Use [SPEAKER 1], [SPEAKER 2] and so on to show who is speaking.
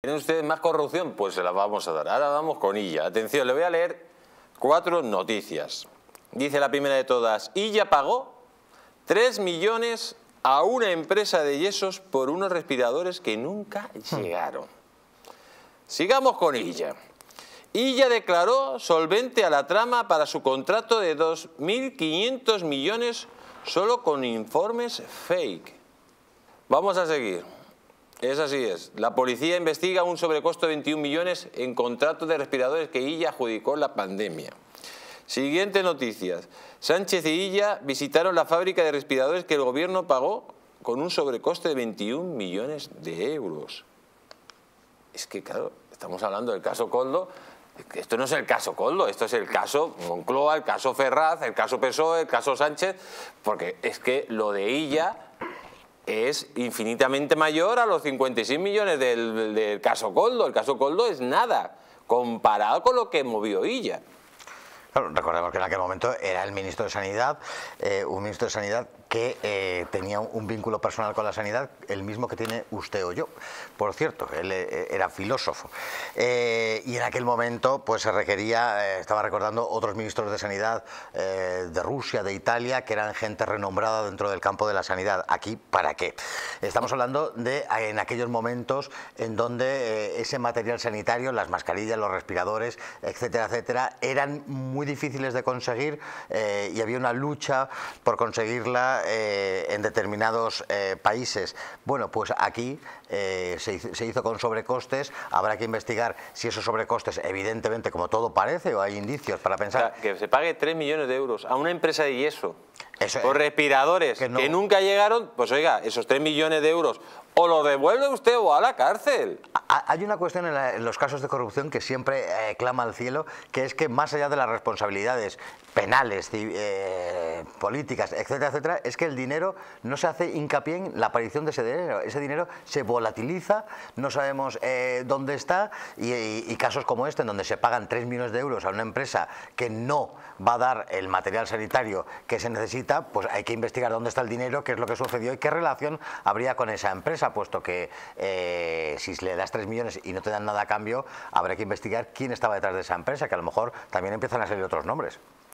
[SPEAKER 1] ¿Tienen ustedes más corrupción? Pues se la vamos a dar. Ahora vamos con ella. Atención, le voy a leer cuatro noticias. Dice la primera de todas, Illa pagó 3 millones a una empresa de yesos por unos respiradores que nunca hmm. llegaron. Sigamos con Illa. Illa declaró solvente a la trama para su contrato de 2.500 millones solo con informes fake. Vamos a seguir. Es así es. La policía investiga un sobrecosto de 21 millones en contratos de respiradores que Illa adjudicó la pandemia. Siguiente noticias. Sánchez y Illa visitaron la fábrica de respiradores que el gobierno pagó con un sobrecoste de 21 millones de euros. Es que, claro, estamos hablando del caso Coldo. Esto no es el caso Coldo, esto es el caso Moncloa, el caso Ferraz, el caso PSOE, el caso Sánchez, porque es que lo de Illa es infinitamente mayor a los 56 millones del, caso Coldo. El caso Coldo es nada comparado con lo que movió Illa
[SPEAKER 2] recordemos que en aquel momento era el ministro de Sanidad, eh, un ministro de Sanidad que eh, tenía un vínculo personal con la sanidad, el mismo que tiene usted o yo. Por cierto, él eh, era filósofo. y en aquel momento pues se requería, estaba recordando, otros ministros de sanidad de Rusia, de Italia, que eran gente renombrada dentro del campo de la sanidad. Aquí, ¿para qué? Estamos hablando de en aquellos momentos en donde ese material sanitario, las mascarillas, los respiradores, etcétera, etcétera, eran muy difíciles de conseguir eh, y había una lucha por conseguirla eh, en determinados eh, países. Bueno, pues aquí se, hizo con sobrecostes, habrá que investigar si esos sobrecostes, evidentemente, como todo parece, o hay indicios para pensar...
[SPEAKER 1] que se pague 3 millones de euros a una empresa de yeso eso, por respiradores que, nunca llegaron, pues oiga, esos 3 millones de euros o lo devuelve usted o a la cárcel.
[SPEAKER 2] Ah, hay una cuestión en, los casos de corrupción que siempre eh, clama al cielo, que es que más allá de las responsabilidades penales, eh, políticas, etcétera, etcétera, es que el dinero no se hace hincapié en la aparición de ese dinero. Ese dinero se volatiliza, no sabemos eh, dónde está y, casos como este, en donde se pagan 3 millones de euros a una empresa que no va a dar el material sanitario que se necesita, pues hay que investigar dónde está el dinero, qué es lo que sucedió y qué relación habría con esa empresa, puesto que si le das millones y no te dan nada a cambio, habrá que investigar quién estaba detrás de esa empresa, que a lo mejor también empiezan a salir otros nombres.